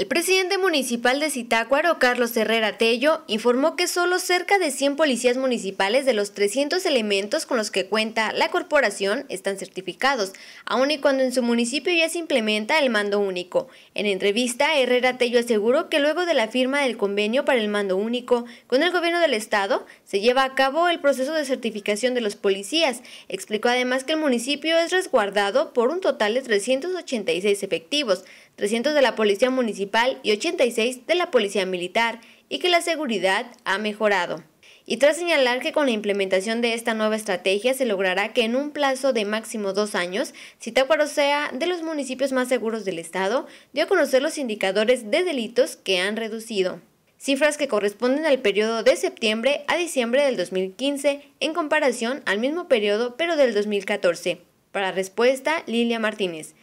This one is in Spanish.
El presidente municipal de Zitácuaro, Carlos Herrera Tello, informó que solo cerca de 100 policías municipales de los 300 elementos con los que cuenta la corporación están certificados, aun y cuando en su municipio ya se implementa el mando único. En entrevista, Herrera Tello aseguró que luego de la firma del convenio para el mando único con el gobierno del estado, se lleva a cabo el proceso de certificación de los policías. Explicó además que el municipio es resguardado por un total de 386 efectivos, 300 de la policía municipal y 86 de la Policía Militar y que la seguridad ha mejorado. Y tras señalar que con la implementación de esta nueva estrategia se logrará que en un plazo de máximo dos años, Zitácuaro sea de los municipios más seguros del estado, dio a conocer los indicadores de delitos que han reducido cifras que corresponden al periodo de septiembre a diciembre del 2015 en comparación al mismo periodo pero del 2014. Para respuesta, Lilia Martínez.